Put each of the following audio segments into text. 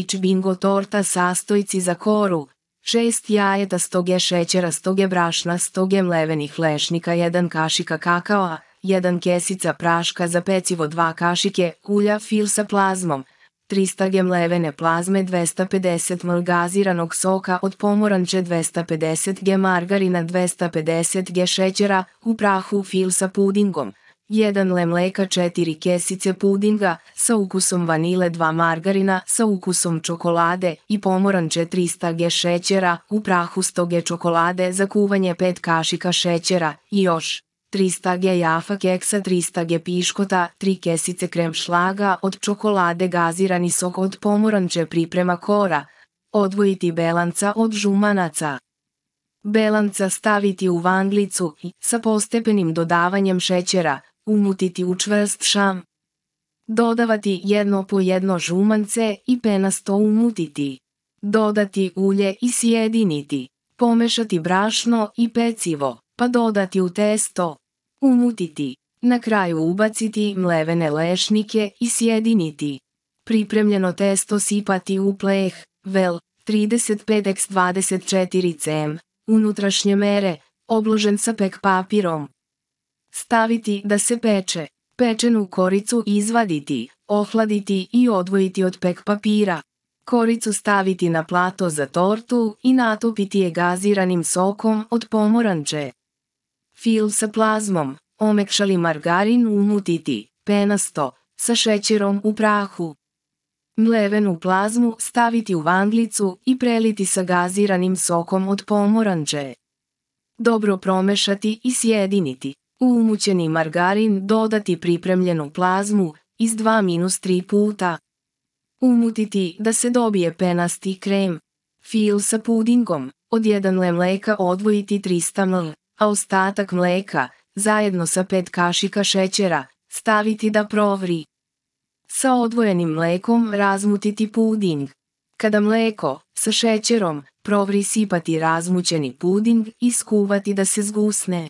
sandvič bingo torta sastojci za koru, 6 jajeta, 100 g šećera, 100 g brašna, 100 g mlevenih lešnika, 1 kašika kakaoa, 1 kesica praška za pecivo, 2 kašike ulja fil sa plazmom, 300 g mlevene plazme, 250 ml gaziranog soka od pomoranče, 250 g margarina, 250 g šećera, u prahu fil sa pudingom, jedan le mleka četiri kesice pudinga sa ukusom vanile dva margarina sa ukusom čokolade i pomoranče 300 g šećera u prahu 100 g čokolade za kuvanje 5 kašika šećera i još 300 g jafa keksa, 300 g piškota, 3 kesice krem šlaga od čokolade gazirani sok od pomoranče priprema kora, odvojiti belanca od žumanaca. Belanca staviti u vanglicu i sa postepenim dodavanjem šećera umutiti u čvrst šam. Dodavati jedno po jedno žumance i penasto umutiti. Dodati ulje i sjediniti. Pomešati brašno i pecivo, pa dodati u testo. Umutiti. Na kraju ubaciti mlevene lešnike i sjediniti. Pripremljeno testo sipati u pleh, vel, 35x24 cm, unutrašnje mere, obložen sa pek papirom. Staviti da se peče. Pečenu koricu izvaditi, ohladiti i odvojiti od pek papira. Koricu staviti na plato za tortu i natopiti je gaziranim sokom od pomoranče. Fil sa plazmom, omekšali margarin umutiti, penasto, sa šećerom u prahu. Mlevenu plazmu staviti u vanglicu i preliti sa gaziranim sokom od pomoranče. Dobro promešati i sjediniti. U umućeni margarin dodati pripremljenu plazmu iz 2-3 puta. Umutiti da se dobije penasti krem. Fil sa pudingom, od 1 le mleka odvojiti 300 ml, a ostatak mleka, zajedno sa 5 kašika šećera, staviti da provri. Sa odvojenim mlekom razmutiti puding. Kada mleko, sa šećerom, provri sipati razmućeni puding i skuvati da se zgusne.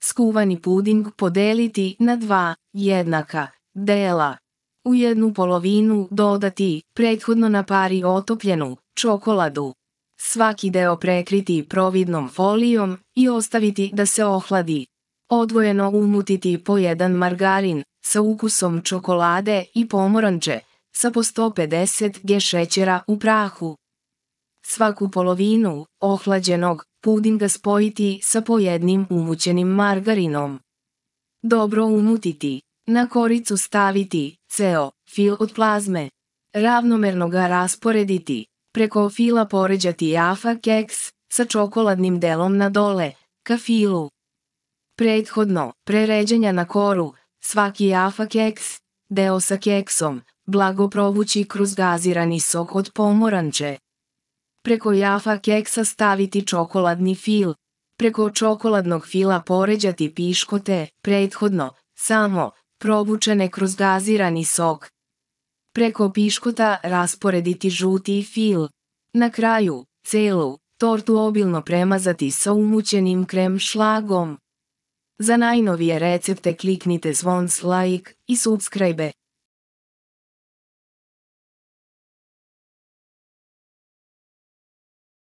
Skuvani puding podeliti na dva jednaka dela. U jednu polovinu dodati prethodno na pari otopljenu čokoladu. Svaki deo prekriti providnom folijom i ostaviti da se ohladi. Odvojeno umutiti po jedan margarin sa ukusom čokolade i pomoranđe sa po 150 g šećera u prahu svaku polovinu ohlađenog pudinga spojiti sa pojednim umućenim margarinom. Dobro umutiti, na koricu staviti ceo fil od plazme, ravnomerno ga rasporediti, preko fila poređati jafa keks sa čokoladnim delom na dole, ka filu. Prethodno, preređenja na koru, svaki jafa keks, deo sa keksom, blago provući kroz gazirani sok od pomoranče. Preko jafa keksa staviti čokoladni fil. Preko čokoladnog fila poređati piškote, prethodno, samo, probučene kroz gazirani sok. Preko piškota rasporediti žuti fil. Na kraju, celu, tortu obilno premazati sa umućenim krem šlagom. Za najnovije recepte kliknite zvon like i subscribe.